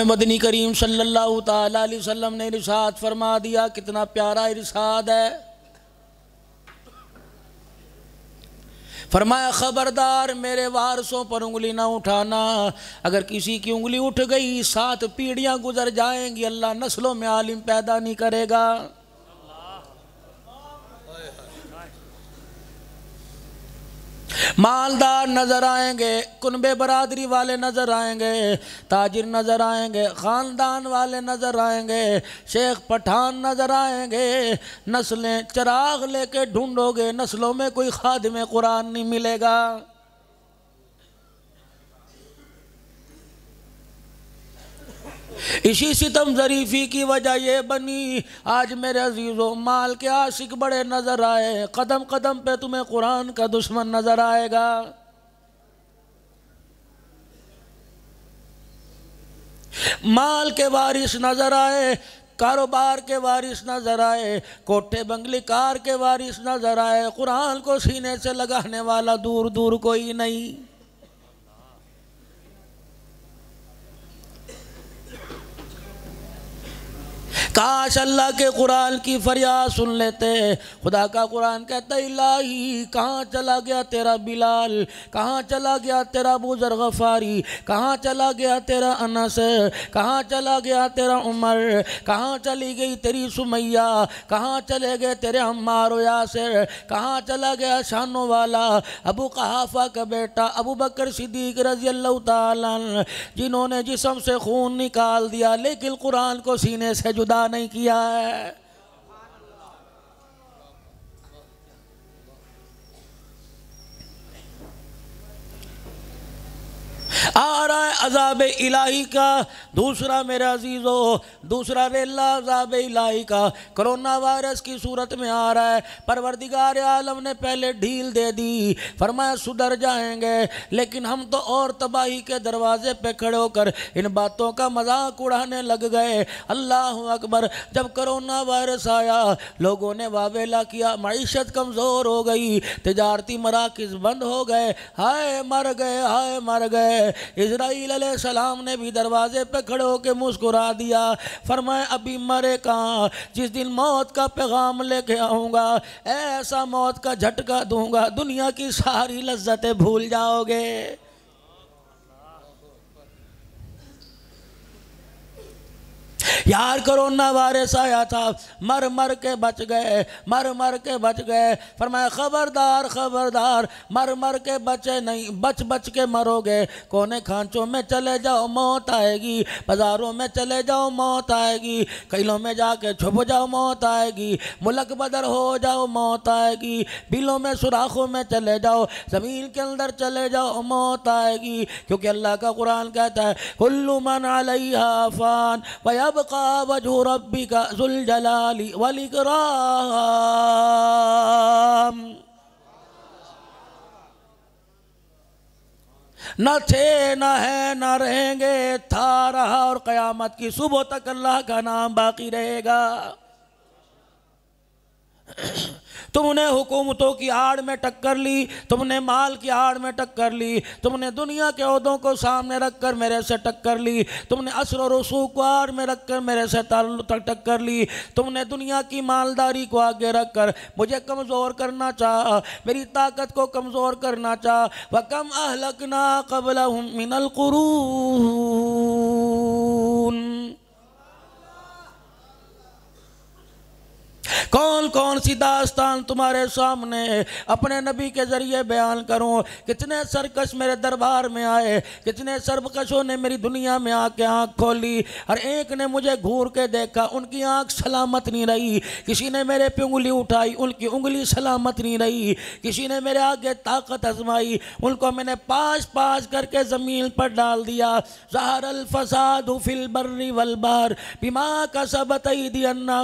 मदनी करीम सल्लल्लाहु अलैहि वसल्लम ने इरशाद फरमा दिया कितना प्यारा इरशाद है फरमाया ख़बरदार मेरे वारसों पर उंगली ना उठाना अगर किसी की उंगली उठ गई सात पीढ़ियां गुजर जाएंगी अल्लाह नस्लों में आलिम पैदा नहीं करेगा मालदार नज़र आएंगे कुनबे बरदरी वाले नज़र आएंगे ताजिर नज़र आएंगे ख़ानदान वाले नज़र आएंगे शेख पठान नज़र आएंगे नस्लें चराग लेके ढूंढोगे नस्लों में कोई खादम कुरान नहीं मिलेगा इसी सितम जरीफी की वजह ये बनी आज मेरे अजीज़ों माल के आशिक बड़े नज़र आए कदम कदम पे तुम्हें कुरान का दुश्मन नज़र आएगा माल के वारिस नज़र आए कारोबार के वारिस नजर आए कोठे बंगली कार के वारिस नजर आए कुरान को सीने से लगाने वाला दूर दूर कोई नहीं काश अल्लाह के कुरान की फरियाद सुन लेते खुदा का कुरान कहता इलाही कहाँ चला गया तेरा बिलाल कहाँ चला गया तेरा बुजर गफारी कहाँ चला गया तेरा अनस कहाँ चला गया तेरा उमर कहाँ चली गई तेरी सुमैया कहाँ चले गए तेरे अम्मार यासर कहाँ चला गया शानों वाला अबू कहाफा का बेटा अबू बकर सिद्दीक रजी अल्लाह जिन्होंने जिसम से खून निकाल दिया लेकिन कुरान को सीने से जुदा नहीं किया है आ रहा है अजाब इलाही का दूसरा मेरे अजीज़ हो दूसरा रेला अजाब इलाही का करोना वायरस की सूरत में आ रहा है परवरदिगार आलम ने पहले ढील दे दी फरमाया सुधर जाएंगे लेकिन हम तो और तबाही के दरवाजे पे खड़े होकर इन बातों का मजाक उड़ाने लग गए अल्लाह अकबर जब करोना वायरस आया लोगों ने वावेला किया मीशत कमज़ोर हो गई तजारती मराकज़ बंद हो गए हाय मर गए हाय मर गए इसराइल सलाम ने भी दरवाजे पे खड़े होके मुस्कुरा दिया फरमाए अभी मरे कहाँ जिस दिन मौत का पैगाम लेके आऊँगा ऐसा मौत का झटका दूंगा दुनिया की सारी लज्जतें भूल जाओगे यार कोरोना वायरस आया था मर मर के बच गए मर मर के बच गए फरमाया खबरदार खबरदार मर मर के बचे नहीं बच बच के मरोगे कोने खांचों में चले जाओ मौत आएगी बाज़ारों में चले जाओ मौत आएगी किलों में जाके छुप जाओ मौत आएगी मुलक बदर हो जाओ मौत आएगी बिलों में सुराखों में चले जाओ ज़मीन के अंदर चले जाओ मौत आएगी क्योंकि अल्लाह का कुरान कहता है कुल्लू मन अलैहा फान वब يبقى وجه ربك ذو الجلال والإكرام न थे न है न रहेंगे था रहा और क़यामत की सुबह तक अल्लाह का नाम बाकी रहेगा तुमने हुकूमतों की आड़ में टक्कर ली तुमने माल की आड़ में टक्कर ली तुमने दुनिया के अहदों को सामने रख कर मेरे से टक्कर ली तुमने असर रसूख को आड़ में रख कर मेरे से टक्कर ली तुमने दुनिया की मालदारी को आगे रख कर मुझे कमज़ोर करना चाह मेरी ताकत को कमज़ोर करना चाह व कम अहलकना कबल मिनल कुरून कौन कौन सी दास्तान तुम्हारे सामने अपने नबी के ज़रिए बयान करूं कितने सरकश मेरे दरबार में आए कितने सरकशों ने मेरी दुनिया में आके आँख खोली हर एक ने मुझे घूर के देखा उनकी आँख सलामत नहीं रही किसी ने मेरे पे उंगली उठाई उनकी उंगली सलामत नहीं रही किसी ने मेरे आगे ताकत आजमाई उनको मैंने पास पास करके ज़मीन पर डाल दिया जहर फसाद फिल बर्री वलबार बीमा का सबत अन्ना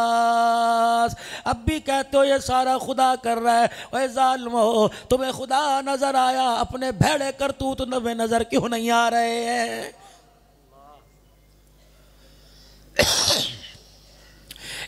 पास अब भी कहते हो ये सारा खुदा कर रहा है ओए ालम हो तुम्हें खुदा नज़र आया अपने भेड़े करतूत नबे नज़र क्यों नहीं आ रहे हैं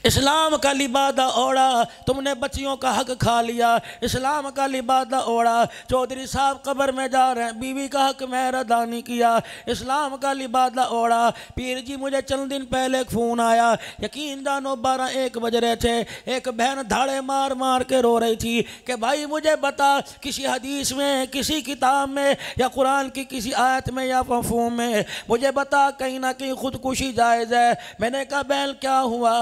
इस्लाम का लिबादा ओढ़ा तुमने बच्चियों का हक खा लिया इस्लाम का लिबादा ओढ़ा चौधरी साहब कब्र में जा रहे हैं बीवी का हक मेहरदानी किया इस्लाम का लिबादा ओढ़ा पीर जी मुझे चंद दिन पहले एक फ़ोन आया यकीन जानो बारह एक बज रहे थे एक बहन धाड़े मार मार के रो रही थी कि भाई मुझे बता किसी हदीस में किसी किताब में या कुरान की किसी आयत में या मफहूम में मुझे बता कहीं ना कहीं खुदकुशी जायज़ है मैंने कहा बैल क्या हुआ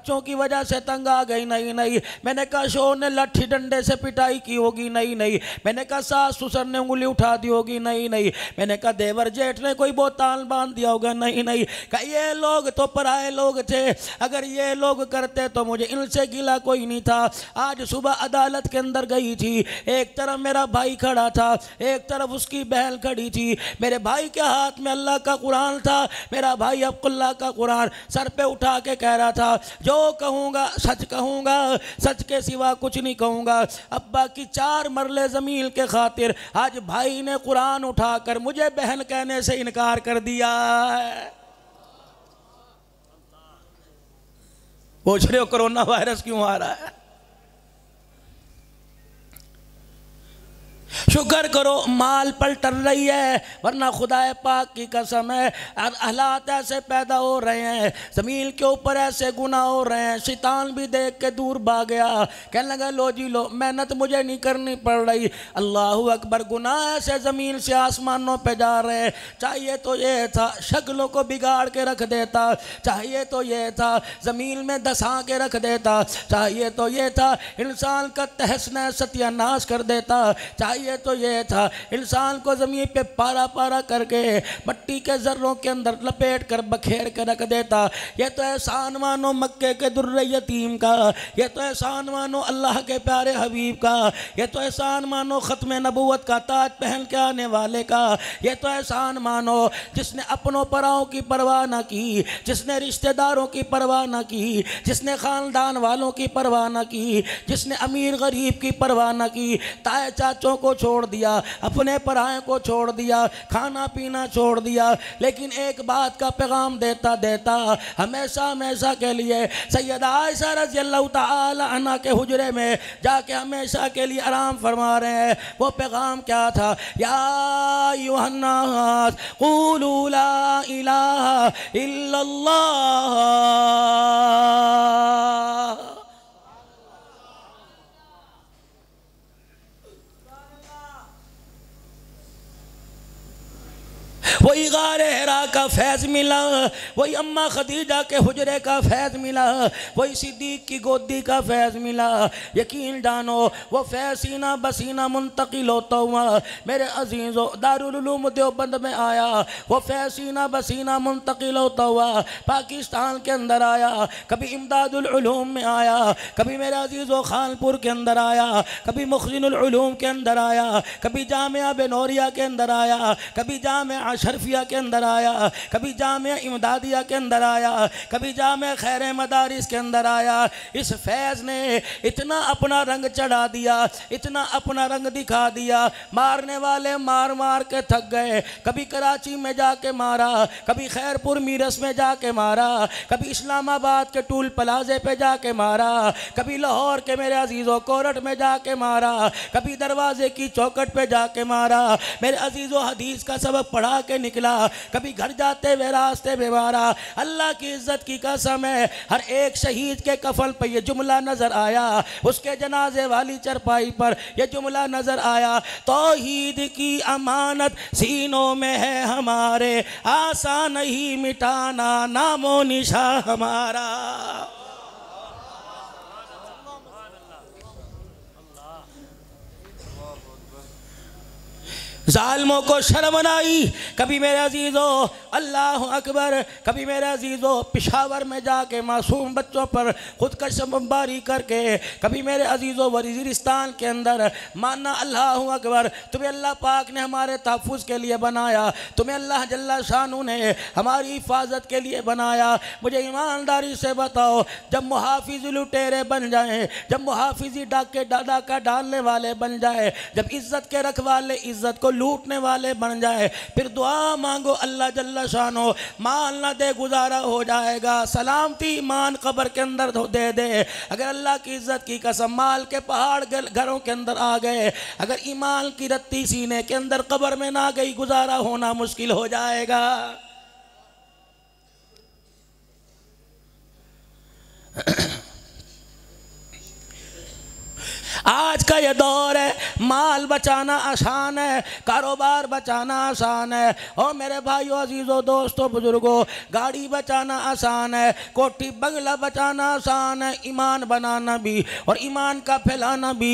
बच्चों की वजह से तंग आ गई नहीं नहीं मैंने कहा शोर ने लट्ठी डंडे से पिटाई की होगी नहीं नहीं मैंने कहा सास सुसर ने उंगली उठा दी होगी नहीं नहीं मैंने कहा देवर जेठ ने कोई बोताल बांध दिया होगा नहीं नहीं कहा ये लोग तो पराए लोग थे अगर ये लोग करते तो मुझे इनसे गिला कोई नहीं था आज सुबह अदालत के अंदर गई थी एक तरफ मेरा भाई खड़ा था एक तरफ उसकी बहन खड़ी थी मेरे भाई के हाथ में अल्लाह का कुरान था मेरा भाई अब्दुल्ला का कुरान सर पे उठा के कह रहा था जो जो कहूँगा सच कहूँगा सच के सिवा कुछ नहीं कहूँगा अब्बा की चार मरले ज़मील के खातिर आज भाई ने कुरान उठाकर मुझे बहन कहने से इनकार कर दिया पूछ रहे हो कोरोना वायरस क्यों आ रहा है शुक्र करो माल पलटर रही है वरना खुदा पाक की कसम है हालात ऐसे पैदा हो रहे हैं ज़मीन के ऊपर ऐसे गुना हो रहे हैं शैतान भी देख के दूर भाग गया कहने लगा लो जी लो मेहनत मुझे नहीं करनी पड़ रही अल्लाह अकबर गुना ऐसे ज़मीन से आसमानों पर जा रहे हैं चाहिए तो ये था शक्लों को बिगाड़ के रख देता चाहिए तो ये था ज़मीन में दसा के रख देता चाहिए तो ये था इंसान का तहस नहस सत्यानाश कर देता चाहिए चाहिए तो यह था इंसान को ज़मीन पे पारा पारा करके मट्टी के ज़र्रों के अंदर लपेट कर बखेर कर रख देता यह तो एहसान मानो मक्के के दुर्र यतीम का यह तो एहसान मानो अल्लाह के प्यारे हबीब का यह तो एहसान मानो ख़त्म नबूत का ताज पहन के आने वाले का यह तो एहसान मानो जिसने अपनों पराओं की परवाह ना की जिसने रिश्तेदारों की परवाह ना की जिसने ख़ानदान वालों की परवाह ना की जिसने अमीर गरीब की परवाह ना की ताए चाचों को छोड़ दिया अपने पराए को छोड़ दिया खाना पीना छोड़ दिया लेकिन एक बात का पैगाम देता देता हमेशा हमेशा के लिए सैयद आयशा रजी अल्लाह के हजरे में जाके हमेशा के लिए आराम फरमा रहे हैं वो पैगाम क्या था या वही गार हरा का फैज़ मिला वही अम्मा खदीजा के हजरे का फैज़ मिला वही सिद्दीक की गोदी का फैज़ मिला यकीन डानो वो फैसीना बसीना मुंतकिल होता हुआ मेरे अजीज़ो दारूम देवबंद में आया वो फैसीना बसीना मुंतकिल होता हुआ पाकिस्तान के अंदर आया कभी इमदादलूम में आया कभी मेरे अजीज़ व खानपुर के अंदर आया कभी मुखजिनूम के अंदर आया कभी जाम बनौरिया के अंदर आया कभी जाम शर्फिया के अंदर आया कभी जाम इमदादिया के अंदर आया कभी जाम खैर मदारिस के अंदर आया इस फैज़ ने इतना अपना रंग चढ़ा दिया इतना अपना रंग दिखा दिया मारने वाले मार मार के थक गए कभी कराची में जाके मारा कभी खैरपुर मीरस में जाके मारा कभी इस्लामाबाद के टूल प्लाजे पे जाके मारा कभी लाहौर के मेरे अजीज़ों कोरट में जाके मारा कभी दरवाजे की चौकट पे जाके मारा मेरे अजीज़ों हदीस का सबक पढ़ा के निकला कभी घर जाते हुए रास्ते में मारा अल्लाह की इज्जत की कसम है हर एक शहीद के कफल पर यह जुमला नजर आया उसके जनाजे वाली चरपाई पर यह जुमला नजर आया तो की अमानत सीनों में है हमारे आसान ही मिटाना नामो निशा हमारा जालमों को शर्म आई कभी मेरे अजीज़ो अल्लाह अकबर कभी मेरे अजीज़ो पिशावर में जाके मासूम बच्चों पर खुदकश बम्बारी करके कभी मेरे अजीज़ो वजीरिस्तान के अंदर माना अल्लाह अकबर तुम्हें अल्लाह पाक ने हमारे तहफ़ के लिए बनाया तुम्हें अल्लाह जल्ला शानू ने हमारी हिफाजत के लिए बनाया मुझे ईमानदारी से बताओ जब मुहाफिज लुटेरे बन जाए जब मुहाफिजी डाके डाडा का डालने वाले बन जाए जब इज़्ज़त के रखवाले इज़्ज़त को लूटने वाले बन जाए फिर दुआ मांगो अल्लाह जल्ला शान हो माल ना दे गुजारा हो जाएगा सलामती ईमान कबर के अंदर दे दे अगर अल्लाह की इज्जत की कसम माल के पहाड़ घरों के अंदर आ गए अगर ईमान की रत्ती सीने के अंदर कबर में ना गई गुजारा होना मुश्किल हो जाएगा आज का ये दौर है माल बचाना आसान है कारोबार बचाना आसान है और मेरे भाइयों अजीज़ों दोस्तों बुज़ुर्गों गाड़ी बचाना आसान है कोठी बंगला बचाना आसान है ईमान बनाना भी और ईमान का फैलाना भी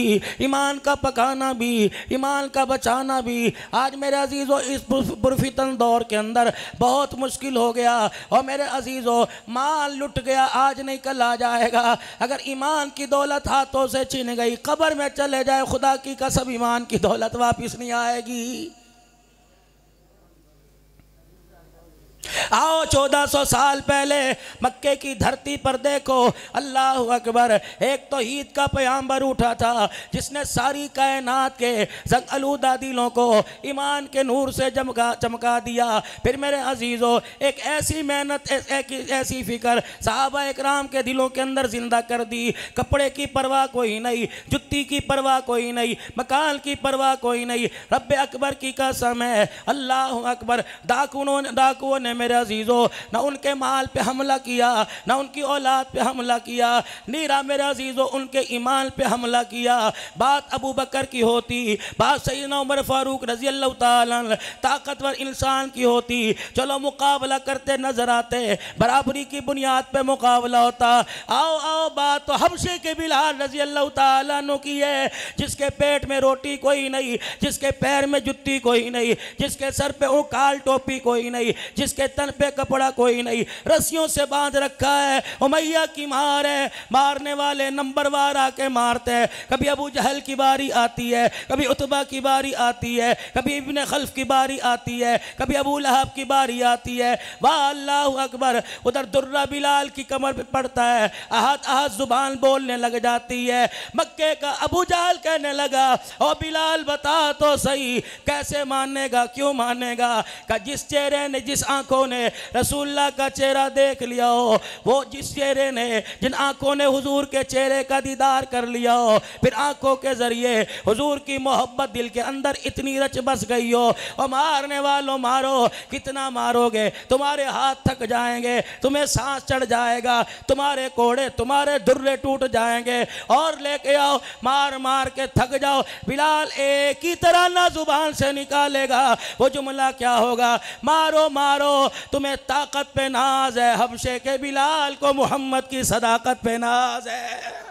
ईमान का पकाना भी ईमान का बचाना भी आज मेरे अजीज़ों इस पुरफितन दौर के अंदर बहुत मुश्किल हो गया और मेरे अजीज़ों माल लुट गया आज नहीं कल आ जाएगा अगर ईमान की दौलत हाथों से छिन गई खबर कब्र में चले जाए खुदा की कसम ईमान की दौलत वापस नहीं आएगी आओ सौ साल पहले मक्के की धरती पर देखो अल्लाह अकबर एक तो ईद का पैम्बर उठा था जिसने सारी कायनात के जंग दिलों को ईमान के नूर से चमका चमका दिया फिर मेरे अजीज़ों एक ऐसी मेहनत ऐसी फ़िक्र साहबा इकराम के दिलों के अंदर ज़िंदा कर दी कपड़े की परवाह कोई नहीं जुत्ती की परवाह कोई नहीं मकान की परवाह कोई नहीं रब अकबर की कसम है अल्लाह अकबर डाकुनों डाकुओं ने मेरे अजीजों ना उनके माल पे हमला किया ना उनकी औलाद पे हमला किया नीरा मेरे अजीजों उनके ईमान पे हमला किया बात अबू बकर की होती बात सही उमर फारूक रजी अल्लाह ताकतवर इंसान की होती चलो मुकाबला करते नजर आते बराबरी की बुनियाद पर मुकाबला होता आओ आओ बात तो हमसे के बिलहाल रजी अल्लाह तु की है जिसके पेट में रोटी कोई नहीं जिसके पैर में जुत्ती कोई नहीं जिसके सर पे काल टोपी कोई नहीं जिसके के तन पे कपड़ा कोई नहीं रस्सियों से बांध रखा है उमैया की मार है मारने वाले नंबर वार आके मारते हैं कभी अबू जहल की बारी आती है कभी उतबा की बारी आती है कभी इबन खल्फ की बारी आती है कभी अबू लहाब की बारी आती है वाह अल्लाह अकबर उधर दुर्रा बिलाल की कमर पर पड़ता है आहत आहत जुबान बोलने लग जाती है मक्के का अबू जहल कहने लगा ओ बिलाल बता तो सही कैसे मानेगा क्यों मानेगा का जिस चेहरे ने जिस आंखों आंखों ने रसूल्ला का चेहरा देख लिया हो वो जिस चेहरे ने जिन आंखों ने हुजूर के चेहरे का दीदार कर लिया हो फिर आंखों के ज़रिए हुजूर की मोहब्बत दिल के अंदर इतनी रच बस गई हो और मारने वालों मारो कितना मारोगे तुम्हारे हाथ थक जाएंगे तुम्हें सांस चढ़ जाएगा तुम्हारे कोड़े तुम्हारे दुर्रे टूट जाएंगे और लेके आओ मार मार के थक जाओ बिलाल एक ही तरह ना जुबान से निकालेगा वो जुमला क्या होगा मारो मारो तुम्हें ताकत पे नाज है हबशे के बिलाल को मोहम्मद की सदाकत पे नाज है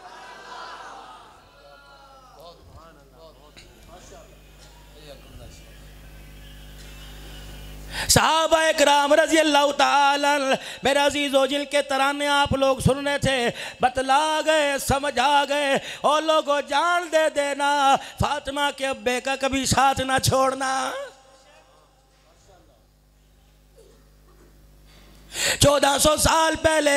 साहबा राम रजी अल्लाह अजीज़ जिल के तराने आप लोग सुनने थे बतला गए समझा गए और लोगों जान दे देना फातिमा के अब्बे का कभी साथ ना छोड़ना चौदह सौ साल पहले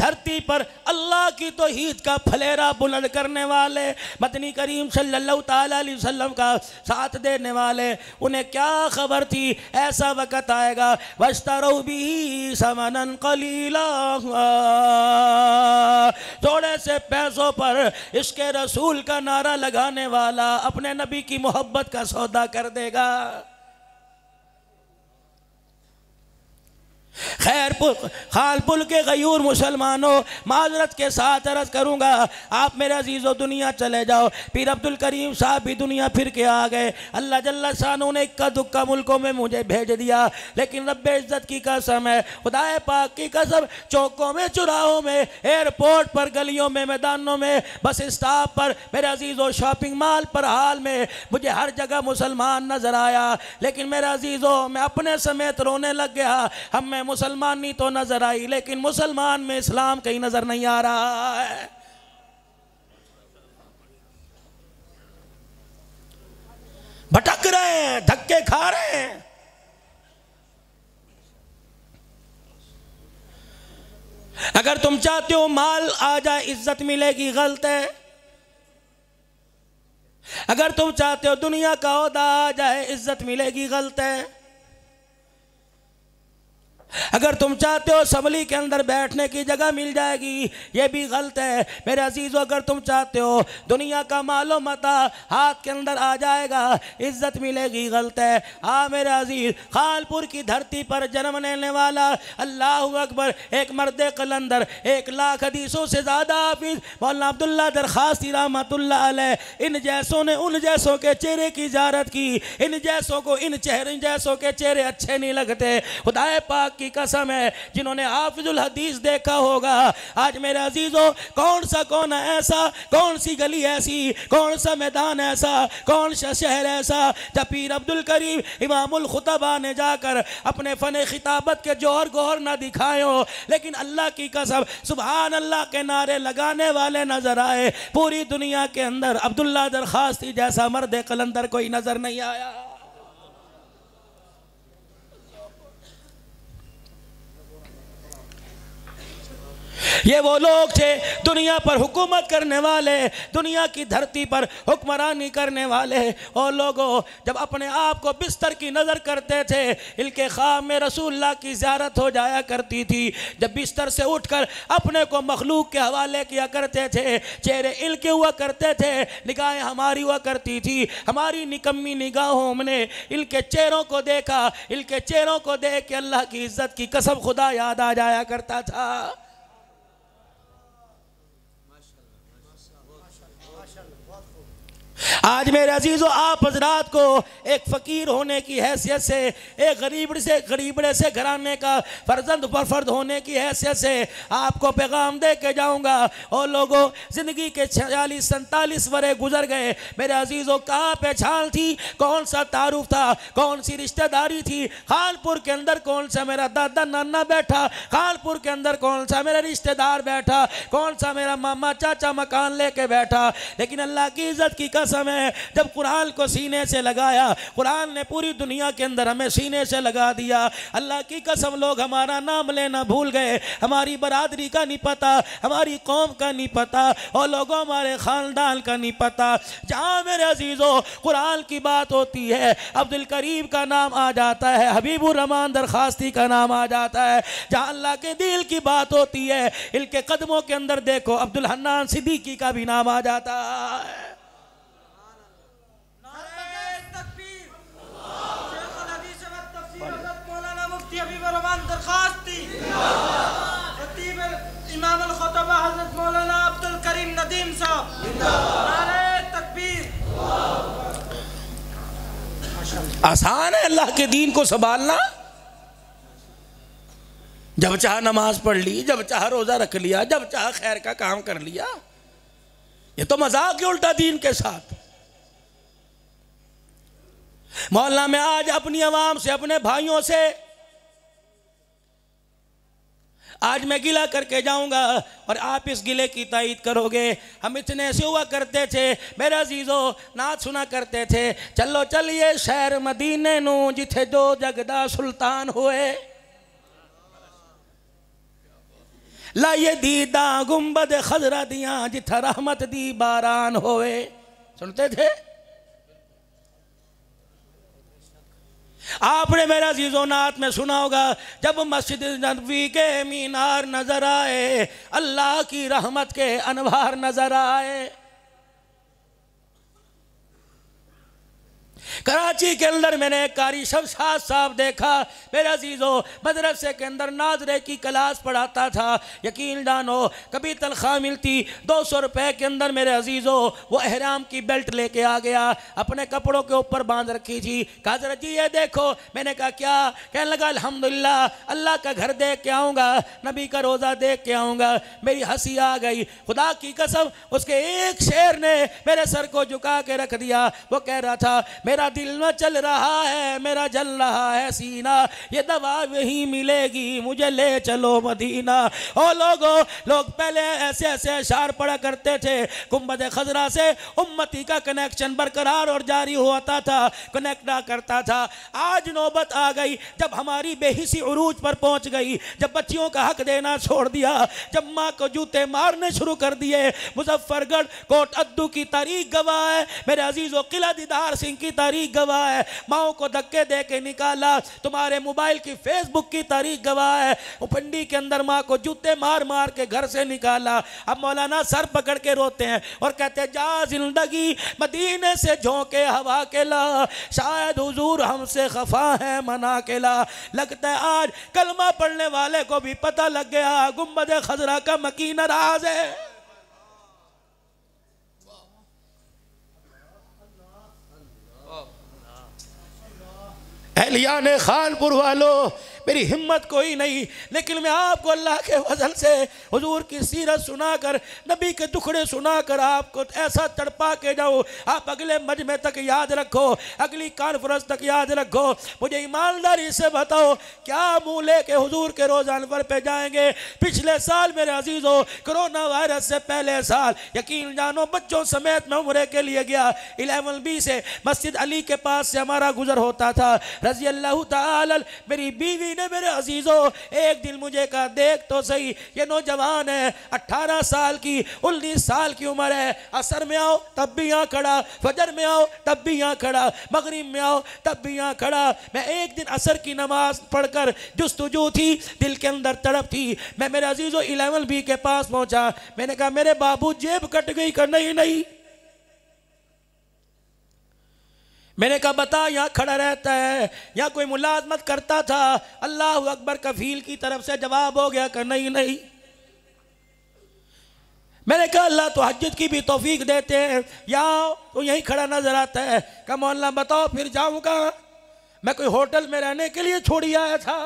धरती पर अल्लाह की हीद का फलेरा बुलंद करने वाले मदनी करीम सल्लल्लाहु अलैहि वसल्लम का साथ देने वाले उन्हें क्या खबर थी ऐसा वक़्त आएगा वस्तर भी समनन कलीला थोड़े से पैसों पर इसके रसूल का नारा लगाने वाला अपने नबी की मोहब्बत का सौदा कर देगा खैर खालपुल के गयूर मुसलमानों माजरत के साथ अर्ज करूँगा आप मेरे अजीज़ व दुनिया चले जाओ पीर अब्दुल करीम साहब भी दुनिया फिर के आ गए अल्लाह जल्ला शानों ने इक्का दुक्का मुल्कों में मुझे भेज दिया लेकिन रब इज़्ज़त की कसम है खुदाए पाक की कसम चौकों में चुराहों में एयरपोर्ट पर गलियों में मैदानों में बस स्टाफ पर मेरे अजीज़ व शॉपिंग मॉल पर हाल में मुझे हर जगह मुसलमान नज़र आया लेकिन मेरा अजीज़ों मैं अपने समेत रोने लग गया हम मैं मुसलमान मुसलमानी तो नजर आई लेकिन मुसलमान में इस्लाम कहीं नजर नहीं आ रहा है भटक रहे हैं धक्के खा रहे हैं अगर तुम चाहते हो माल आ जाए इज्जत मिलेगी गलत है अगर तुम चाहते हो दुनिया का अहदा आ जाए इज्जत मिलेगी गलत है अगर तुम चाहते हो समली के अंदर बैठने की जगह मिल जाएगी ये भी गलत है मेरे अजीज़ अगर तुम चाहते हो दुनिया का मालूम मता हाथ के अंदर आ जाएगा इज्जत मिलेगी गलत है हाँ मेरे अजीज़ खालपुर की धरती पर जन्म लेने वाला अल्लाह अकबर एक मर्द कलंदर एक लाख हदीसों से ज़्यादा हाफिज मौलाना अब्दुल्ला दरखास्ती रहमत इन जैसों ने उन जैसों के चेहरे की इजारत की इन जैसों को इन चेहरे जैसों के चेहरे अच्छे नहीं लगते खुदाए पाक की कसम है जिन्होंने हाफिजुल हदीस देखा होगा आज मेरे अजीजों कौन सा कौन ऐसा कौन सी गली ऐसी कौन सा मैदान ऐसा कौन सा शहर ऐसा जब पीर अब्दुल करीम इमामुल खुतबा ने जाकर अपने फ़न खिताबत के जोहर गोहर ना दिखाए हो लेकिन अल्लाह की कसम सुबह अल्लाह के नारे लगाने वाले नज़र आए पूरी दुनिया के अंदर अब्दुल्ला दरखास्ती जैसा मर्द कलंदर कोई नज़र नहीं आया ये वो लोग थे दुनिया पर हुकूमत करने वाले दुनिया की धरती पर हुक्मरानी करने वाले और लोगों जब अपने आप को बिस्तर की नज़र करते थे इनके ख्वाब में रसूल्ला की ज्यारत हो जाया करती थी जब बिस्तर से उठकर अपने को मखलूक के हवाले किया करते थे चेहरे इल्के हुआ करते थे निगाहें हमारी हुआ करती थी हमारी निकम्मी निगाहों ने इनके चेहरों को देखा इनके चेहरों को देख के अल्लाह की इज्जत की कसम खुदा याद आ जाया करता था आज मेरे अजीज़ आप हजरात को एक फ़कीर होने की हैसियत से एक गरीब से गरीबड़े से घराने का फर्जंद पर फर्द होने की हैसियत से आपको पैगाम दे के जाऊँगा और लोगों ज़िंदगी के छियालीस सैंतालीस वरे गुजर गए मेरे अजीज़ों कहाँ पहचान थी कौन सा तारुफ था कौन सी रिश्तेदारी थी खानपुर के अंदर कौन सा मेरा दादा नाना बैठा खानपुर के अंदर कौन सा मेरा रिश्तेदार बैठा कौन सा मेरा मामा चाचा मकान लेके बैठा लेकिन अल्लाह की इज्जत की कसम है है जब कुरान को सीने से लगाया कुरान ने पूरी दुनिया के अंदर हमें सीने से लगा दिया अल्लाह की कसम लोग हमारा नाम लेना भूल गए हमारी बरदरी का नहीं पता हमारी कौम का नहीं पता और लोगों हमारे ख़ानदान का नहीं पता जहाँ मेरे अजीज़ों कुरान की बात होती है अब्दुल करीम का नाम आ जाता है हबीबुररहमान दरख्वास्ती का नाम आ जाता है जहाँ अल्लाह के दिल की बात होती है इनके कदमों के अंदर देखो अब्दुल हन्नान सिद्दीकी का भी नाम आ जाता है आसान है अल्लाह के दीन को संभालना जब चाह नमाज पढ़ ली जब चाह रोज़ा रख लिया जब चाह खैर का काम कर लिया ये तो मजाक ही उल्टा दीन के साथ मोहल्ला में आज अपनी आवाम से अपने भाइयों से आज मैं गिला करके जाऊंगा और आप इस गिले की तइद करोगे हम इतने ऐसे हुआ करते थे मेरा जीजो नाच सुना करते थे चलो चलिए शहर मदीने नू जिथे दो जगदा सुल्तान हुए लाइए दीदा गुम्बद खजरा दिया जिथा रहमत दी बारान होए सुनते थे आपने मेरा जीजोनात में सुना होगा जब मस्जिद नबी के मीनार नज़र आए अल्लाह की रहमत के अनवार नज़र आए कराची के अंदर मैंने कारी शमशाद साहब देखा मेरे अजीज़ों मदरसे के अंदर नाजरे की क्लास पढ़ाता था यकीन दानो कभी तनख्वाह मिलती दो सौ रुपये के अंदर मेरे अजीज़ों वो अहराम की बेल्ट लेके आ गया अपने कपड़ों के ऊपर बांध रखी थी काजरत जी ये देखो मैंने कहा क्या कहने लगा अलहमदिल्ला अल्लाह का घर देख के आऊँगा नबी का रोज़ा देख के आऊँगा मेरी हंसी आ गई खुदा की कसम उसके एक शेर ने मेरे सर को झुका के रख दिया वो कह रहा था मेरा मेरा दिल न चल रहा है मेरा जल रहा है सीना ये दवा वही मिलेगी मुझे ले चलो मदीना ओ लोगों लोग पहले ऐसे ऐसे अशार पड़ा करते थे गुम्बद खजरा से उम्मती का कनेक्शन बरकरार और जारी होता था कनेक्ट ना करता था आज नौबत आ गई जब हमारी बेहिसी अरूज पर पहुंच गई जब बच्चियों का हक देना छोड़ दिया जब माँ को जूते मारने शुरू कर दिए मुजफ्फरगढ़ कोट अद्दू की तारीख गवाह है मेरे अजीज़ किला दीदार सिंह की तारीख तारीख गवाह है माओ को धक्के दे के निकाला तुम्हारे मोबाइल की फेसबुक की तारीख गवाह है पंडी के अंदर माँ को जूते मार मार के घर से निकाला अब मौलाना सर पकड़ के रोते हैं और कहते जा जिंदगी मदीने से झोंके हवा के ला शायद हजूर हमसे खफा है मना के ला लगता है आज कलमा पढ़ने वाले को भी पता लग गया गुम्बद खजरा का मकीन राज है ने खानपुर वालों मेरी हिम्मत कोई नहीं लेकिन मैं आपको अल्लाह के वजन से हजूर की सीरत सुना कर नबी के दुखड़े सुना कर आपको ऐसा तड़पा के जाओ आप अगले मजमे तक याद रखो अगली कॉन्फ्रेंस तक याद रखो मुझे ईमानदारी से बताओ क्या मुँह लेके हजूर के रोजानवर पर पे जाएंगे पिछले साल मेरे अजीज हो करोना वायरस से पहले साल यकीन जानो बच्चों समेत मैं उम्र के लिए गया इलेवन बी से मस्जिद अली के पास से हमारा गुजर होता था रजी अल्लाह मेरी बीवी ने मेरे अजीज़ों एक दिन मुझे कहा देख तो सही ये नौजवान है अट्ठारह साल की उन्नीस साल की उम्र है असर में आओ तब भी यहाँ खड़ा फजर में आओ तब भी यहाँ खड़ा मगरब में आओ तब भी यहाँ खड़ा मैं एक दिन असर की नमाज पढ़कर जस्तुजू थी दिल के अंदर तड़प थी मैं मेरे अजीज़ों इलेवन बी के पास पहुँचा मैंने कहा मेरे बाबू जेब कट गई कर नहीं नहीं मैंने कहा बता यहाँ खड़ा रहता है यहाँ कोई मुलाजमत करता था अल्लाह अकबर कफील की तरफ से जवाब हो गया कर नहीं नहीं मैंने कहा अल्लाह तो हजत की भी तोफीक देते हैं या तो यहीं खड़ा नजर आता है कहा मोहल्ला बताओ फिर जाऊँ कहाँ मैं कोई होटल में रहने के लिए छोड़ी आया था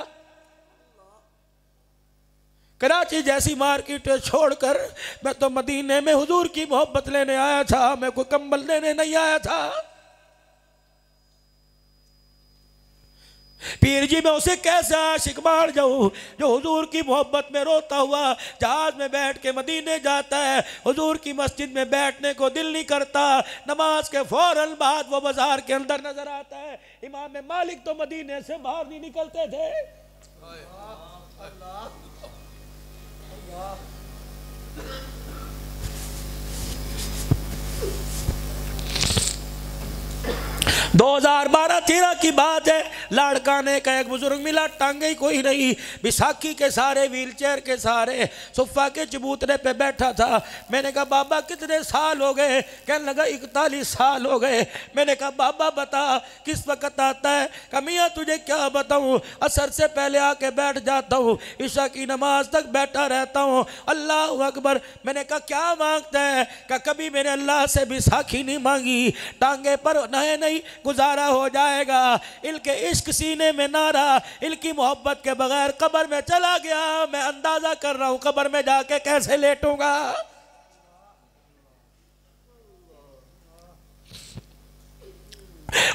कराची जैसी मार्केट छोड़कर मैं तो मदीने में हुजूर की मोहब्बत लेने आया था मैं कोई कंबल लेने नहीं आया था पीर जी मैं उसे कैसे आशिक मार जाऊं जो हुजूर की मोहब्बत में रोता हुआ जहाज में बैठ के मदीने जाता है हुजूर की मस्जिद में बैठने को दिल नहीं करता नमाज के फौरन बाद वो बाजार के अंदर नजर आता है इमाम मालिक तो मदीने से बाहर नहीं निकलते थे 2012 13 की बात है ने का एक बुजुर्ग मिला टांगे ही कोई नहीं विसाखी के सारे व्हील चेयर के सारे सोफा के चबूतरे पे बैठा था मैंने कहा बाबा कितने साल हो गए कहने लगा इकतालीस साल हो गए मैंने कहा बाबा बता किस वक्त आता है कमिया तुझे क्या बताऊँ असर से पहले आके बैठ जाता हूँ ईशा की नमाज तक बैठा रहता हूँ अल्लाह अकबर मैंने कहा क्या मांगता है कहा कभी मैंने अल्लाह से विसाखी नहीं मांगी टांगे पर नए नहीं गुजारा हो जाएगा इनके इश्क सीने में ना रहा इनकी मोहब्बत के बगैर कब्र में चला गया मैं अंदाज़ा कर रहा हूं कब्र में जाके कैसे लेटूंगा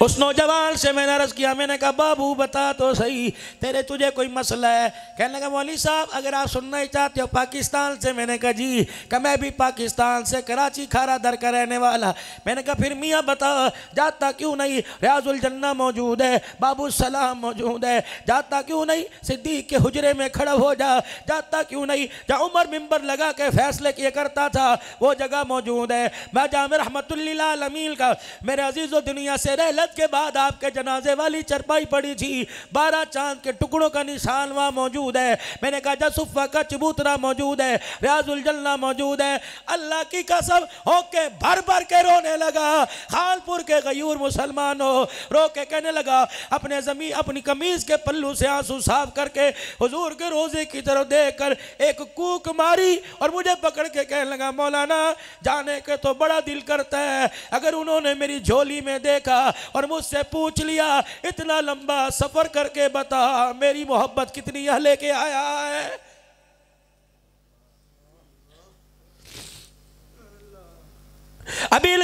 उस नौजवान से मैंने अर्ज किया मैंने कहा बाबू बता तो सही तेरे तुझे कोई मसला है कहने लगा मौली साहब अगर आप सुनना ही चाहते हो पाकिस्तान से मैंने कहा जी कहा मैं भी पाकिस्तान से कराची खारा दर का रहने वाला मैंने कहा फिर मियाँ बता जाता क्यों नहीं रियाजुलजन्ना मौजूद है बाबू सलाम मौजूद है जाता क्यों नहीं सिद्दीक के हजरे में खड़ा हो जा जाता क्यों नहीं जहाँ उम्र मिंबर लगा के फैसले किया करता था वो जगह मौजूद है मैं जाम रहमतुल्ला अमील का मेरे अजीज़ दुनिया से रह जहलत के बाद आपके जनाजे वाली चरपाई पड़ी थी बारह चांद के टुकड़ों का निशान वहाँ मौजूद है मैंने कहा जसुफा का चबूतरा मौजूद है जलना मौजूद है अल्लाह की कसम होके भर भर के रोने लगा खानपुर के गयूर मुसलमान हो रो के कहने लगा अपने जमीन अपनी कमीज के पल्लू से आंसू साफ करके हजूर के रोजे की तरफ देख कर एक कूक मारी और मुझे पकड़ के कहने लगा मौलाना जाने के तो बड़ा दिल करता है अगर उन्होंने मेरी झोली में देखा और मुझसे पूछ लिया इतना लंबा सफ़र करके बता मेरी मोहब्बत कितनी यह लेके आया है अभी इन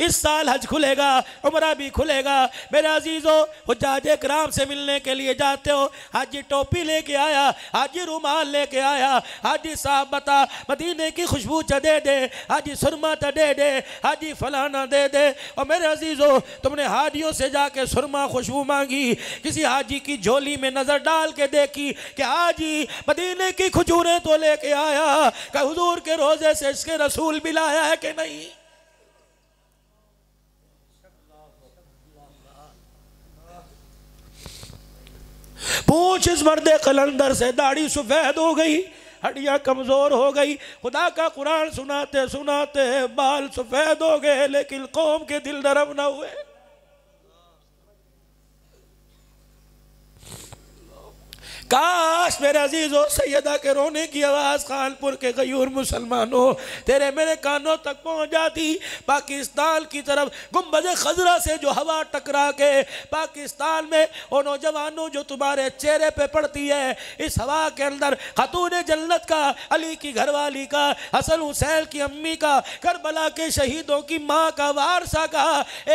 इस साल हज खुलेगा उमरा भी खुलेगा मेरे अजीज़ो हजाज कराम से मिलने के लिए जाते हो हाजी टोपी लेके आया हाजी रुमाल लेके आया हाजी साहब बता मदीने की खुशबू च दे दे हाजी सुरमा च दे दे हाजी फलाना दे दे और मेरे अजीज़ो तुमने हाजियों से जाके सुरमा खुशबू मांगी किसी हाजी की झोली में नज़र डाल के देखी कि हाजी मदीने की खजूरें तो लेके आया हजूर के रोज़े से इसके रसूल भी लाया है कि नहीं पूछ इस मर्द कलंदर से दाढ़ी सफ़ेद हो गई हड्डियां कमज़ोर हो गई खुदा का कुरान सुनाते सुनाते बाल सफ़ेद हो गए लेकिन कौम के दिल नरम ना हुए काश मेरे अजीज और सैदा के रोने की आवाज़ खानपुर के गयूर मुसलमानों तेरे मेरे कानों तक पहुँच जाती पाकिस्तान की तरफ गुम्बज खजरा से जो हवा टकरा के पाकिस्तान में और नौजवानों जो तुम्हारे चेहरे पे पड़ती है इस हवा के अंदर खतून जन्नत का अली की घरवाली का हसन हुसैन की अम्मी का करबला के शहीदों की माँ का वारसा का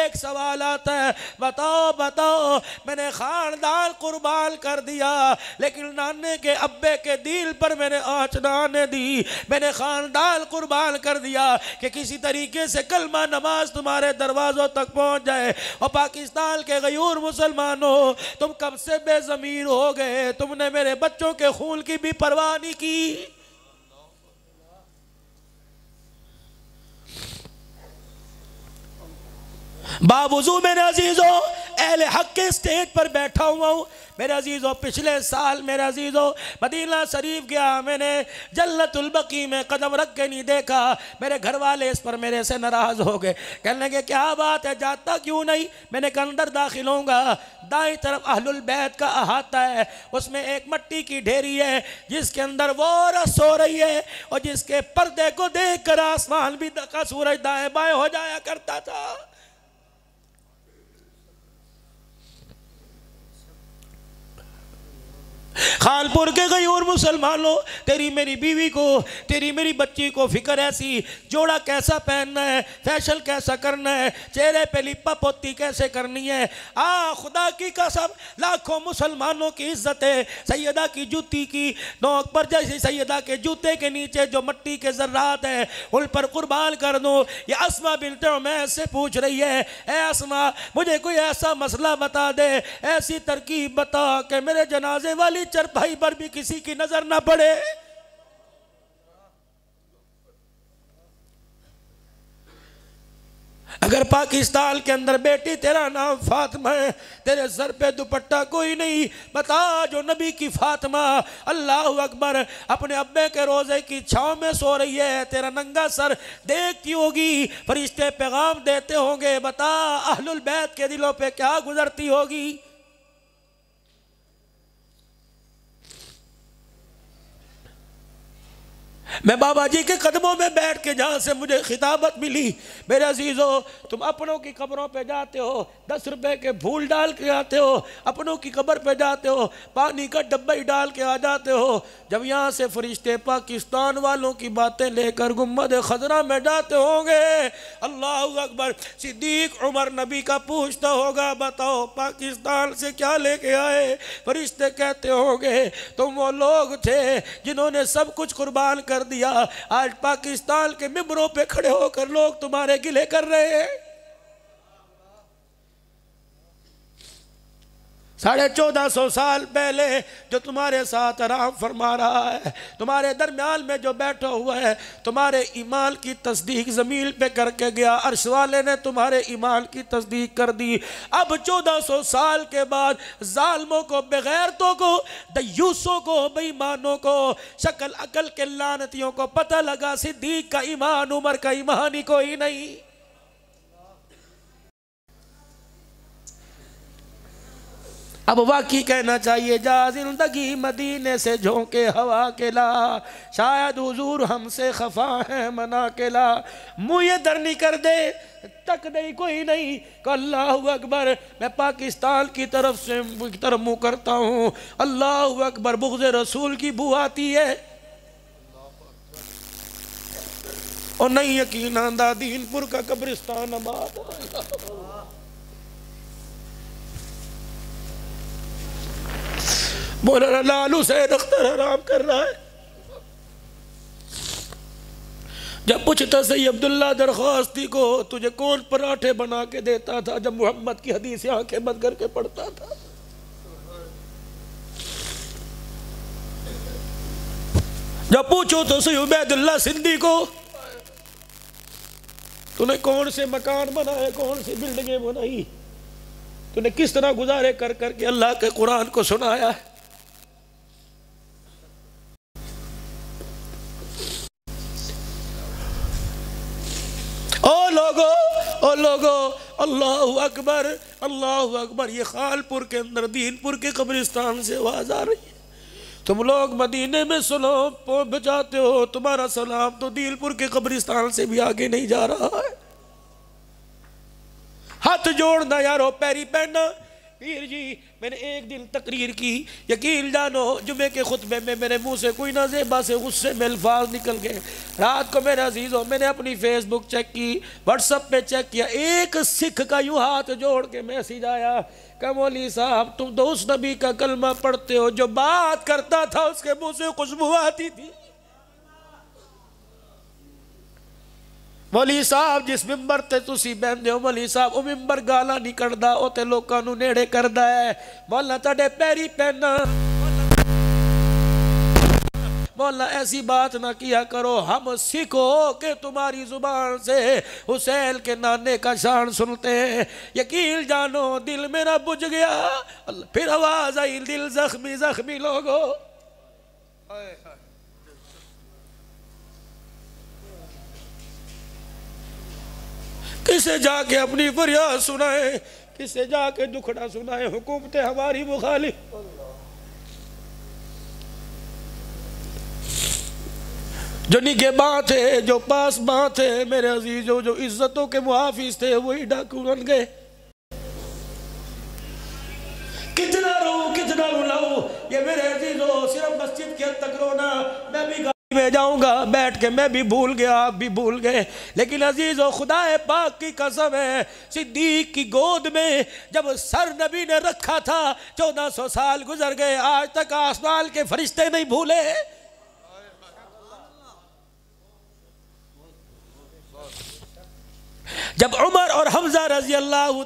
एक सवाल आता है बताओ बताओ मैंने ख़ानदान कुर्बान कर दिया लेकिन नाने के अब्बे के दिल पर मैंने आँच न आने दी मैंने खानदान कुर्बान कर दिया कि किसी तरीके से कलमा नमाज तुम्हारे दरवाज़ों तक पहुँच जाए और पाकिस्तान के गयूर मुसलमानों तुम कब से बेज़मीर हो गए तुमने मेरे बच्चों के खून की भी परवाह नहीं की बावजू मेरे अजीजों अहल हक के स्टेज पर बैठा हुआ हूँ मेरे अजीज़ पिछले साल मेरे अजीज़ हो मदीना शरीफ गया मैंने जल्लतुलबकी में कदम रख के नहीं देखा मेरे घर वाले इस पर मेरे से नाराज़ हो गए कहने लगे क्या बात है जाता क्यों नहीं मैंने कहा अंदर दाखिल होऊंगा दाई तरफ अहलुलबैत का अहाता है उसमें एक मट्टी की ढेरी है जिसके अंदर वो रस हो रही है और जिसके पर्दे को देख कर आसमान भी सूरज दाएँ बाएँ हो जाया करता था खानपुर के गई और मुसलमानों तेरी मेरी बीवी को तेरी मेरी बच्ची को फिक्र ऐसी जोड़ा कैसा पहनना है फैशन कैसा करना है चेहरे पे लिपा पोती कैसे करनी है आ खुदा की कसम लाखों मुसलमानों की इज्जत है सैदा की जूती की नोक पर जैसी सैदा के जूते के नीचे जो मट्टी के जर्रात है उन पर कुर्बान कर दो ये आसमा बिलते हो मैं ऐसे पूछ रही है ए आसमा मुझे कोई ऐसा मसला बता दे ऐसी तरकीब बता के मेरे जनाजे वाली चर चरपाई पर भी किसी की नजर ना पड़े अगर पाकिस्तान के अंदर बेटी तेरा नाम फातिमा है तेरे सर पे दुपट्टा कोई नहीं बता जो नबी की फातिमा अल्लाह अकबर अपने अब्बे के रोज़े की छाव में सो रही है तेरा नंगा सर देखती होगी फरिश्ते पैगाम देते होंगे बता अहलुल बैत के दिलों पे क्या गुजरती होगी मैं बाबा जी के कदमों में बैठ के जहाँ से मुझे खिताबत मिली मेरे अजीज़ो तुम अपनों की कब्रों पे जाते हो दस रुपए के फूल डाल के आते हो अपनों की कब्र पे जाते हो पानी का डब्बा ही डाल के आ जाते हो जब यहाँ से फरिश्ते पाकिस्तान वालों की बातें लेकर गुम्बद खजरा में जाते होंगे अल्लाह अकबर सिद्दीक उमर नबी का पूछता होगा बताओ पाकिस्तान से क्या लेके आए फरिश्ते कहते होंगे तुम वो लोग थे जिन्होंने सब कुछ कुर्बान कर कर दिया आज पाकिस्तान के मिम्बरों पे खड़े होकर लोग तुम्हारे गिले कर रहे हैं साढ़े चौदह सौ साल पहले जो तुम्हारे साथ आराम फरमा रहा है तुम्हारे दरम्याल में जो बैठा हुआ है तुम्हारे ईमान की तस्दीक ज़मीन पे करके गया अर्श वाले ने तुम्हारे ईमान की तस्दीक कर दी अब चौदह सौ साल के बाद जालमों को बगैरतों को दयूसों को बेईमानों को शक्ल अकल के लानतियों को पता लगा सिद्दीक का ईमान उमर का ईमान ही कोई नहीं अब वाकई कहना चाहिए जा जिंदगी मदीने से झोंके हवा के ला शायद हजूर हमसे खफा है मना के ला मुँह ये दर नहीं कर दे तक नहीं कोई नहीं अल्लाह अकबर मैं पाकिस्तान की तरफ से तरफ मुँह करता हूँ अल्लाह अकबर बुग्ज रसूल की बू आती है और नहीं यकीन आंदा दीनपुर का कब्रिस्तान आबाद मौलाना लाल हुसैन अख्तर आराम कर रहा है जब पूछता सही अब्दुल्ला दरख्वास्ती को तुझे कौन पराठे बना के देता था जब मोहम्मद की हदीस आंखें बंद करके पढ़ता था जब पूछो तो सही उबैदुल्ला सिंधी को तूने कौन से मकान बनाए कौन सी बिल्डिंगें बनाई तूने किस तरह गुजारे कर करके अल्लाह के कुरान को सुनाया है ओ लोगो ओ लोगो अल्लाह अकबर अल्लाह अकबर ये खालपुर के अंदर दीनपुर के कब्रिस्तान से आवाज़ आ रही है तुम लोग मदीने में सलाम बचाते हो तुम्हारा सलाम तो दीनपुर के कब्रिस्तान से भी आगे नहीं जा रहा है हाथ जोड़ना यारो पैरी पहनना पीर जी मैंने एक दिन तकरीर की यकीन जानो जुमे के खुतबे में मेरे मुंह से कोई ना जेबा से गुस्से में अल्फाज निकल गए रात को मेरे हो मैंने अपनी फेसबुक चेक की व्हाट्सअप पे चेक किया एक सिख का यूँ हाथ जोड़ के मैसेज आया कमोली साहब तुम तो उस नबी का कलमा पढ़ते हो जो बात करता था उसके मुँह से खुशबू आती थी वली साहब जिस मिम्बर ਤੇ ਤੁਸੀਂ ਬੈੰਦੇ हो वली साहब वह मिम्बर ਗਾਲਾਂ नहीं ਕੱਢਦਾ ਉਹ ਤੇ ਲੋਕਾਂ ਨੂੰ ਨੇੜੇ ਕਰਦਾ ਹੈ ਮੌਲਾ ਤੁਹਾਡੇ ਪੈਰੀ ਪੈਣਾ ऐसी बात ना किया करो हम सीखो के तुम्हारी जुबान से हुसैन के नाने का शान सुनते हैं यकीन जानो दिल मेरा बुझ गया फिर आवाज आई दिल जख्मी जख्मी लोगो किसे जाके अपनी फरियाद सुनाए किसे जाके दुखड़ा सुनाए हुकूमत हमारी मुखालिफ जो निगे बाँ थे जो पास बाँ थे मेरे अजीजों जो इज्जतों के मुहाफिज थे वही डाकू बन गए में जाऊंगा बैठ के मैं भी भूल गया आप भी भूल गए लेकिन अजीज व खुदा पाक की कसम है सिद्दीक की गोद में जब सर नबी ने रखा था चौदह सौ साल गुजर गए आज तक आसमान के फरिश्ते नहीं भूले जब उमर और हमजा रजी अल्लाह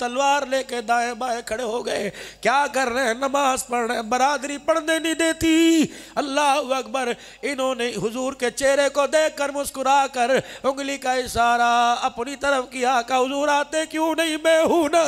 तलवार लेके दाएं बाएं खड़े हो गए क्या कर रहे हैं नमाज पढ़ रहे हैं बरादरी पढ़ने नहीं देती अल्लाह अकबर इन्होंने हुजूर के चेहरे को देख कर मुस्कुरा कर उंगली का इशारा अपनी तरफ किया का हुजूर आते क्यों नहीं मैं हूं ना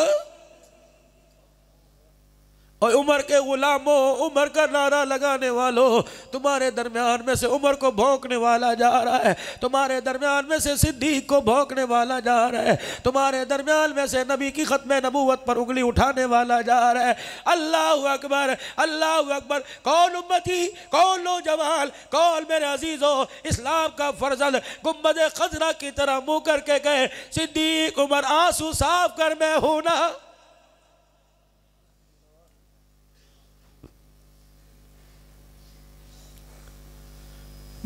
और उमर के गुलामों उमर का नारा लगाने वालों तुम्हारे दरमियान में से उमर को भोंकने वाला जा रहा है तुम्हारे दरमियान में से सिद्दीक को भोंकने वाला जा रहा है तुम्हारे दरमियान में से नबी की ख़त्म नबूवत पर उंगली उठाने वाला जा रहा है अल्लाह अकबर अल्लाह अकबर कौन उम्मती कौन लो जवाल कौन मेरे अजीज हो इस्लाम का फर्जल गुम्बद खजरा की तरह मुँह करके गए सिद्दीक उमर आंसू साफ कर मैं हूँ ना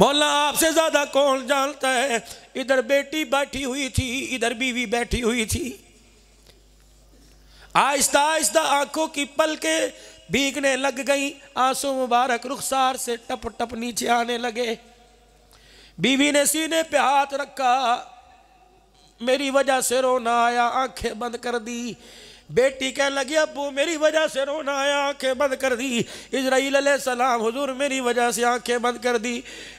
मौला आपसे ज़्यादा कौन जानता है इधर बेटी बैठी हुई थी इधर बीवी बैठी हुई थी आहिस्ता आहिस्ता आंखों की पलके भीगने लग गई आंसू मुबारक रुखसार से टप टप नीचे आने लगे बीवी ने सीने पे हाथ रखा मेरी वजह से रोना आया आंखें बंद कर दी बेटी कह लगी अबू मेरी वजह से रोना आया आंखें बंद कर दी इसराइल सलाम हुजूर मेरी वजह से आंखें बंद कर दी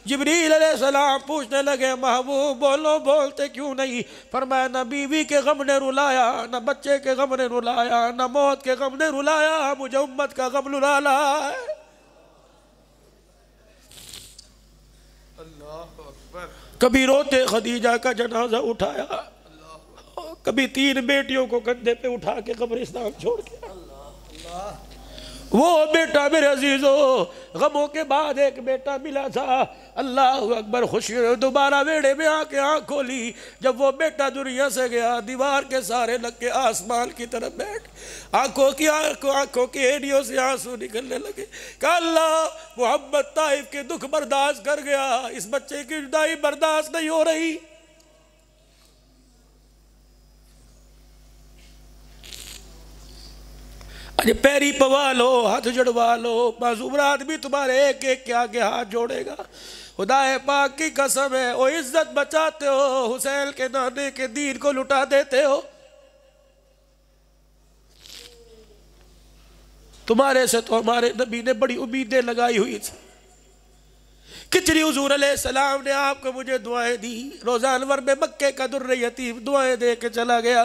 जबरील सलाम पूछने लगे महबूब बोलो बोलते क्यों नहीं फरमाया न बीवी के गम ने रुलाया न बच्चे के गम ने रुलाया न मौत के गम ने रुलाया मुझे उम्मत का गम रुला ला कभी रोते खदीजा का जनाजा उठाया कभी तीन बेटियों को कंधे पे उठा के कब्रिस्तान छोड़ के वो बेटा मेरे हो गमों के बाद एक बेटा मिला था अल्लाह अकबर खुशी दोबारा वेड़े में आके आँख खोली जब वो बेटा दुनिया से गया दीवार के सारे लग के आसमान की तरफ बैठ आंखों की आंखों आंखों की एडियों से आंसू निकलने लगे कहा अल्लाह मोहम्मद ताइफ के दुख बर्दाश्त कर गया इस बच्चे की जुदाई बर्दाश्त नहीं हो रही अरे पैरी पवा लो हाथ जुड़वा लो माजूमरात भी तुम्हारे एक एक के आगे हाथ जोड़ेगा खुदा पाक की कसम है वो इज्जत बचाते हो हुसैन के नाने के दीन को लुटा देते हो तुम्हारे से तो हमारे नबी ने बड़ी उम्मीदें लगाई हुई थी किचरी हजूर सलाम ने आपको मुझे दुआएं दी रोजानवर में मक्के का दुर्र यतीम दुआएं दे के चला गया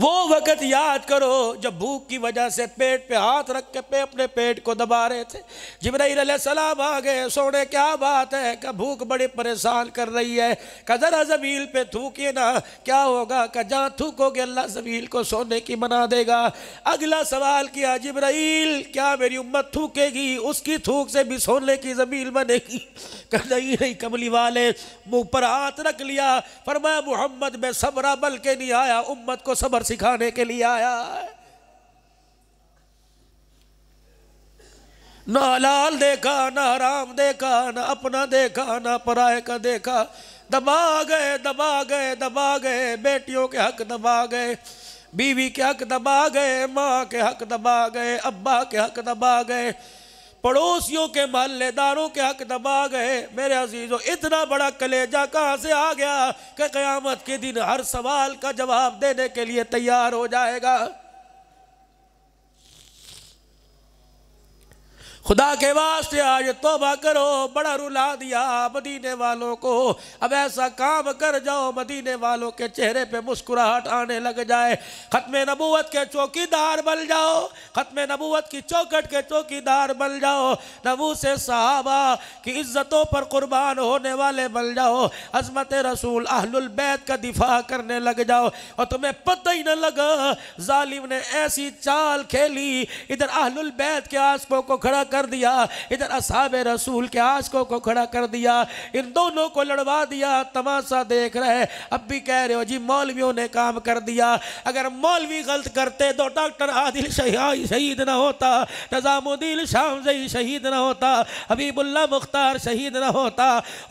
वो वक़्त याद करो जब भूख की वजह से पेट पे हाथ रख के पे अपने पेट को दबा रहे थे जबराईल सलाम आ गए सोने क्या बात है क्या भूख बड़ी परेशान कर रही है का ज़रा जमील पे थूके ना क्या होगा का जहाँ थूकोगे अल्लाह जमील को सोने की मना देगा अगला सवाल किया जिब्राइल क्या मेरी उम्मत थूकेगी उसकी थूक से भी सोने की जमील बनेगी का नहीं नहीं कमली वाले मुँह पर हाथ रख लिया फरमाया मोहम्मद में सबरा बल के नहीं आया उम्मत को सबर सिखाने के लिए आया है ना लाल देखा ना हराम देखा ना अपना देखा ना पराय का देखा दबा गए दबा गए दबा गए बेटियों के हक दबा गए बीवी के हक दबा गए माँ के हक दबा गए अब्बा के हक दबा गए पड़ोसियों के महल्लेदारों के हक दबा गए मेरे अजीज़ों इतना बड़ा कलेजा कहाँ से आ गया कि क़यामत के दिन हर सवाल का जवाब देने के लिए तैयार हो जाएगा खुदा के वास्ते आज तोबा करो बड़ा रुला दिया मदीने वालों को अब ऐसा काम कर जाओ मदीने वालों के चेहरे पे मुस्कुराहट आने लग जाए ख़त्म नबूत के चौकीदार बन जाओ ख़त्म नबूत की चौकट के चौकीदार बन जाओ नबू से साहबा की इज़्ज़तों पर कुर्बान होने वाले बन जाओ अजमत रसूल बैत का दिफा करने लग जाओ और तुम्हें पता ही न लगा जालिम ने ऐसी चाल खेली इधर बैत के आसपों को खड़ा कर दिया इधर असाब रसूल के आशकों को खड़ा कर दिया इन दोनों को लड़वा दिया तमाशा देख रहे अब भी कह रहे हो जी मौलवियों ने काम कर दिया अगर मौलवी गलत करते तो डॉक्टर आदिल शहीद ना होता नज़ामुद्दीन शाम शहीद ना होता हबीबुल्ला मुख्तार शहीद ना होता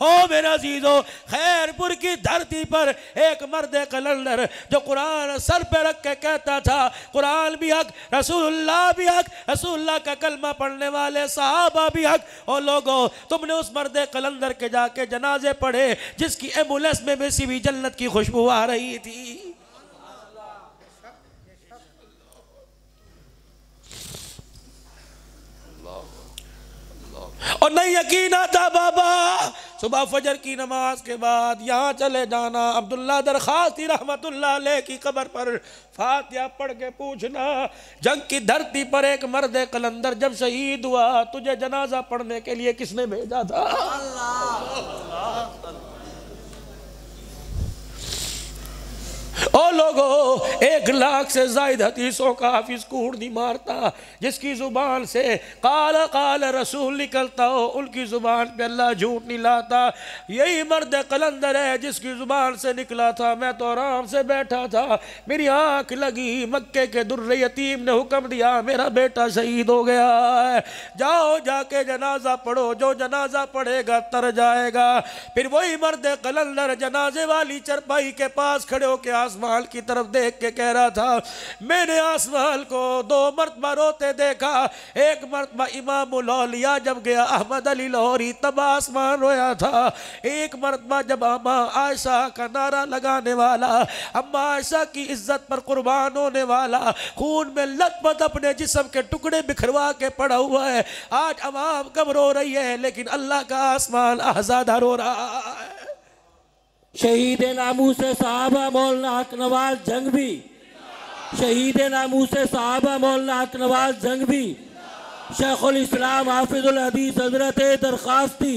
ओ मेरा जीजो खैरपुर की धरती पर एक मर्द कलंदर जो कुरान सर पर रख के कहता था कुरान भी हक रसूलुल्लाह भी हक रसूल्ला का कलमा पढ़ने वाला वाले साहबा भी हक और लोगो तुमने उस मर्द कलंदर के जाके जनाजे पढ़े जिसकी एम्बुलेंस में भी जन्नत की खुशबू आ रही थी और नहीं यकीन आता बाबा सुबह फजर की नमाज के बाद यहाँ चले जाना अब्दुल्ला दरखास्ती रहमत की कबर पर फातिया पढ़ के पूछना जंग की धरती पर एक मर्द कलंदर जब शहीद हुआ तुझे जनाजा पढ़ने के लिए किसने भेजा था अल्लाह ओ लोगो एक लाख से जायद हदीसों का हाफिज कूड़ नहीं मारता जिसकी ज़ुबान से काला काला रसूल निकलता हो उनकी ज़ुबान पे अल्लाह झूठ नहीं लाता यही मर्द कलंदर है जिसकी ज़ुबान से निकला था मैं तो आराम से बैठा था मेरी आंख लगी मक्के के दुर्र यतीम ने हुक्म दिया मेरा बेटा शहीद हो गया है जाओ जाके जनाजा पढ़ो जो जनाजा पढ़ेगा तर जाएगा फिर वही मर्द कलंदर जनाजे वाली चरपाई के पास खड़े होकर आसमान की तरफ देख के कह रहा था मैंने आसमान को दो मरतबा रोते देखा एक मरतबा इमाम लिया जब गया अहमद अली लाहौरी तब आसमान रोया था एक मरतबा जब अम्मा आयशा का नारा लगाने वाला अम्मा आयशा की इज्जत पर कुर्बान होने वाला खून में लतपत अपने जिसम के टुकड़े बिखरवा के पड़ा हुआ है आज अवाम कब रो रही है लेकिन अल्लाह का आसमान आजादा रो रहा है शहीद नामू से साहबा नवाज़ हकनवाज भी शहीद नामू से साहबा मौलाना हकनवाज जंगवी शेखुल इस्लाम हाफिजुल हदीस हजरत दरख्वास्ती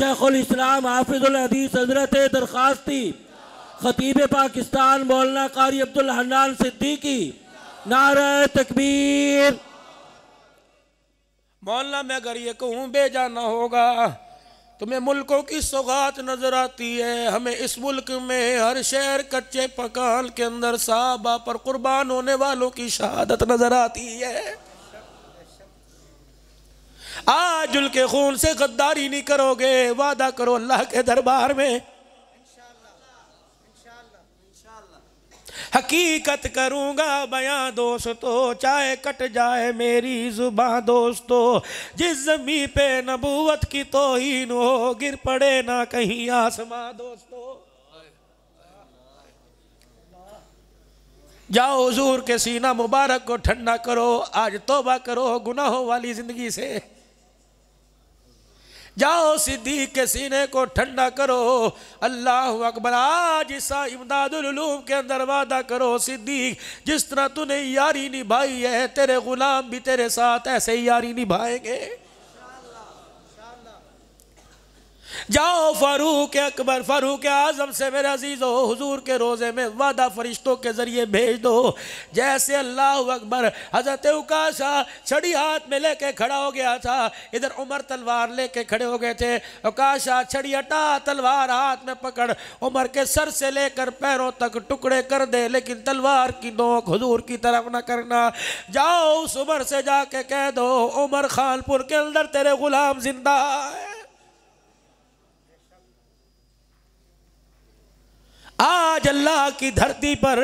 शेखुल इस्लाम हाफिजुल हदीस हजरत दरख्वास्ती खतीब पाकिस्तान मौलाना कारी अब्दुल हन्नान सिद्दीकी नारा तकबीर मौलाना मैं अगर ये कहूँ बेजाना होगा तुम्हें मुल्कों की सौगात नज़र आती है हमें इस मुल्क में हर शहर कच्चे पकान के अंदर साहबा पर कुर्बान होने वालों की शहादत नज़र आती है आज उनके खून से गद्दारी नहीं करोगे वादा करो अल्लाह के दरबार में हकीकत करूँगा बयां दोस्तों चाहे कट जाए मेरी जुबा दोस्तों जिस जमी पे नबूवत की तो न हो गिर पड़े ना कहीं आसमां दोस्तों जाओ हजूर के सीना मुबारक को ठंडा करो आज तोबा करो गुनाहों वाली ज़िंदगी से जाओ सिद्दीक के सीने को ठंडा करो अल्लाह अकबर आज ईसा इमदादलूम के अंदर वादा करो सिद्दीक जिस तरह तूने यारी निभाई है तेरे गुलाम भी तेरे साथ ऐसे ही यारी निभाएंगे जाओ फारूक अकबर फारूक आजम से मेरे अजीज हो हजूर के रोज़े में वादा फरिश्तों के ज़रिए भेज दो जैसे अल्लाह अकबर हजरत उकाशा छड़ी हाथ में लेके खड़ा हो गया था इधर उमर तलवार लेके खड़े हो गए थे उकाशा छड़ी हटा तलवार हाथ में पकड़ उमर के सर से लेकर पैरों तक टुकड़े कर दे लेकिन तलवार की नोक हजूर की तरफ ना करना जाओ उस उमर से जाके कह दो उमर खानपुर के अंदर तेरे गुलाम जिंदा है आज अल्लाह की धरती पर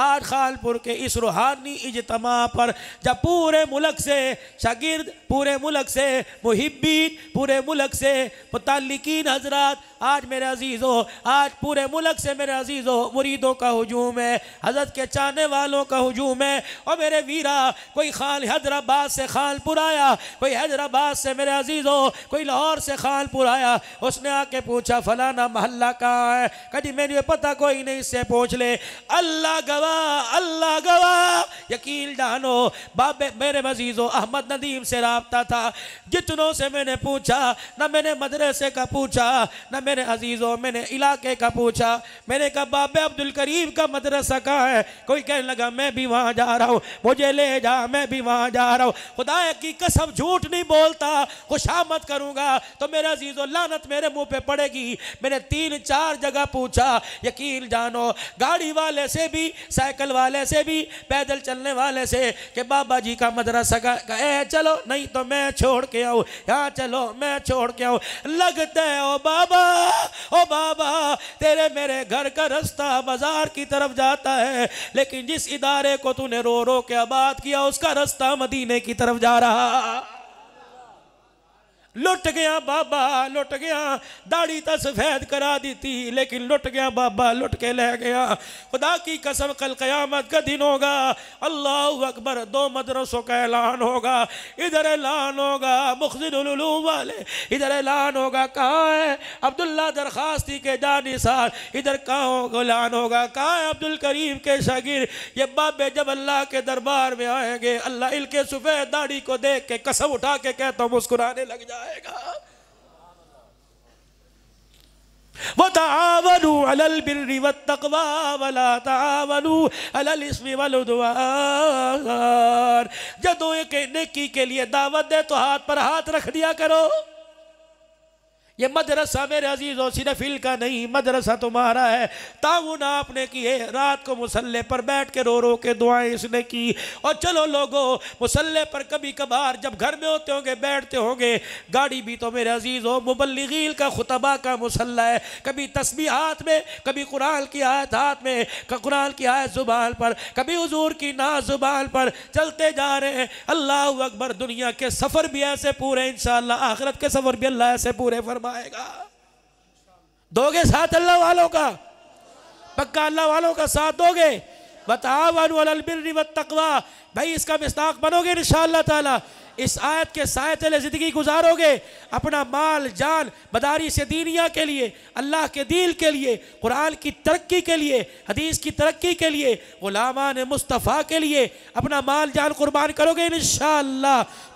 आज खालपुर के इस रूहानी इजतमा पर जब पूरे मुल्क से शागिर्द पूरे मुल्क से मुहिबीन पूरे मुल्क से मुतलिकीन हजरात आज मेरे अजीज़ो आज पूरे मुल्क से मेरे अजीज़ो मुरीदों का हजूम है हजरत के चाहने वालों का हजूम है और मेरे वीरा कोई खाल हैदराबाद से खालपुर आया कोई हैदराबाद से मेरे अजीज़ो कोई लाहौर से खालपुर आया उसने आके पूछा फलाना महल्ला कहाँ है कभी मैंने पता कोई नहीं से पूछ ले अल्लाह गवाह अल्लाह गवाह यकील डानो बाबे मेरे मजीज़ो अहमद नदीम से रबता था जितनों से मैंने पूछा ना मैंने मदरसे का पूछा ना मेरे अजीज़ों मैंने इलाके का पूछा मैंने कहा बाबे अब्दुल करीम का मदरसा कहाँ है कोई कहने लगा मैं भी वहाँ जा रहा हूँ मुझे ले जा मैं भी वहाँ जा रहा हूँ खुदा की कसम झूठ नहीं बोलता खुश आमद करूँगा तो मेरा अजीज़ो लानत मेरे मुँह पर पड़ेगी मैंने तीन चार जगह पूछा यकीन साकिल जानो गाड़ी वाले से भी साइकिल वाले से भी पैदल चलने वाले से कि बाबा जी का मदरसा का ए चलो नहीं तो मैं छोड़ के आऊ यहाँ चलो मैं छोड़ के आऊ लगते ओ बाबा ओ बाबा तेरे मेरे घर का रास्ता बाजार की तरफ जाता है लेकिन जिस इदारे को तूने रो रो के आबाद किया उसका रास्ता मदीने की तरफ जा रहा लुट गया बाबा लुट गया दाढ़ी तो सफ़ेद करा दी थी लेकिन लुट गया बाबा लुट के ले गया खुदा की कसम कल क़यामत का दिन होगा अल्लाह अकबर दो मदरसों का ऐलान होगा इधर ऐलान होगा मुखजिनूम वाले इधर ऐलान होगा कहाँ है अब्दुल्ला दरखास्ती के दानी इधर कहाँ ऐलान होगा कहाँ है अब्दुल करीम के शागिर ये बाबे जब अल्लाह के दरबार में आएंगे अल्लाह के सफ़ेद दाढ़ी को देख के कसम उठा के कहता हूँ मुस्कुराने लग जाए जाएगा वतावनु अलल बिर्रि वत्तकवा वला जब एक नेकी के लिए दावत दे तो हाथ पर हाथ रख दिया करो ये मदरसा मेरे अजीज़ और सिर्फ इल का नहीं मदरसा तुम्हारा है ताउन आपने किए रात को मुसल्ले पर बैठ के रो रो के दुआएं इसने की और चलो लोगो मुसल्ले पर कभी कभार जब घर में होते होंगे बैठते होंगे गाड़ी भी तो मेरे अजीज़ हो मुबलगील का खुतबा का मुसल्ला है कभी तस्बी हाथ में कभी कुरान की आयत हाथ में कुरान की आयत ज़ुबान पर कभी हजूर की ना ज़ुबान पर चलते जा रहे हैं अल्लाह अकबर दुनिया के सफ़र भी ऐसे पूरे इन आखिरत के सफ़र भी अल्लाह ऐसे पूरे फरमा फरमाएगा दोगे साथ अल्लाह वालों का पक्का अल्लाह वालों का साथ दोगे बताओ तकवा भाई इसका मिस्ताक बनोगे इन ताला इस आयत के साय तले ज़िंदगी गुजारोगे अपना माल जान बदारी से दीनिया के लिए अल्लाह के दिल के लिए कुरान की तरक्की के लिए हदीस की तरक्की के लिए गुलामा ने मुस्तफ़ा के लिए अपना माल जान कुर्बान करोगे इन